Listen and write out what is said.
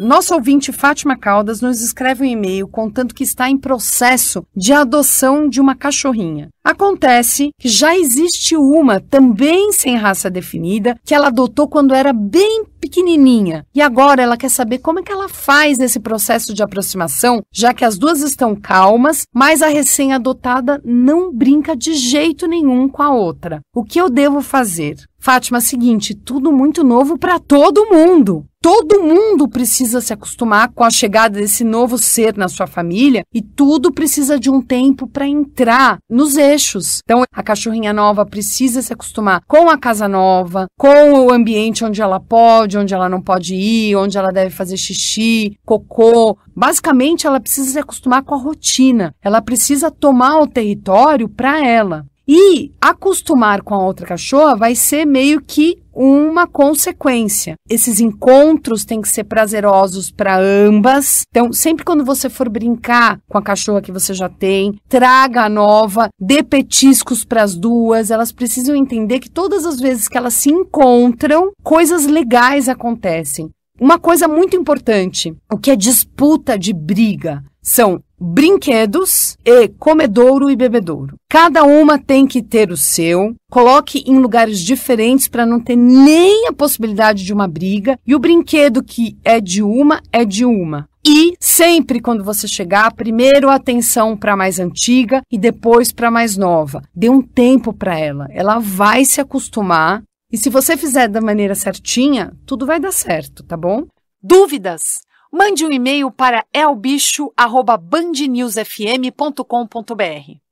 Nosso ouvinte Fátima Caldas nos escreve um e-mail contando que está em processo de adoção de uma cachorrinha. Acontece que já existe uma, também sem raça definida, que ela adotou quando era bem pequenininha. E agora ela quer saber como é que ela faz nesse processo de aproximação, já que as duas estão calmas, mas a recém-adotada não brinca de jeito nenhum com a outra. O que eu devo fazer? Fátima, seguinte, tudo muito novo para todo mundo. Todo mundo precisa se acostumar com a chegada desse novo ser na sua família e tudo precisa de um tempo para entrar nos eixos. Então, a cachorrinha nova precisa se acostumar com a casa nova, com o ambiente onde ela pode pode, onde ela não pode ir, onde ela deve fazer xixi, cocô. Basicamente, ela precisa se acostumar com a rotina. Ela precisa tomar o território para ela. E acostumar com a outra cachorra vai ser meio que uma consequência. Esses encontros têm que ser prazerosos para ambas. Então, sempre quando você for brincar com a cachorra que você já tem, traga a nova, dê petiscos para as duas. Elas precisam entender que todas as vezes que elas se encontram, coisas legais acontecem. Uma coisa muito importante, o que é disputa de briga são brinquedos e comedouro e bebedouro. Cada uma tem que ter o seu. Coloque em lugares diferentes para não ter nem a possibilidade de uma briga. E o brinquedo que é de uma é de uma. E sempre quando você chegar, primeiro atenção para a mais antiga e depois para a mais nova. Dê um tempo para ela. Ela vai se acostumar. E se você fizer da maneira certinha, tudo vai dar certo, tá bom? Dúvidas? mande um e-mail para elbicho@bandnewsfm.com.br.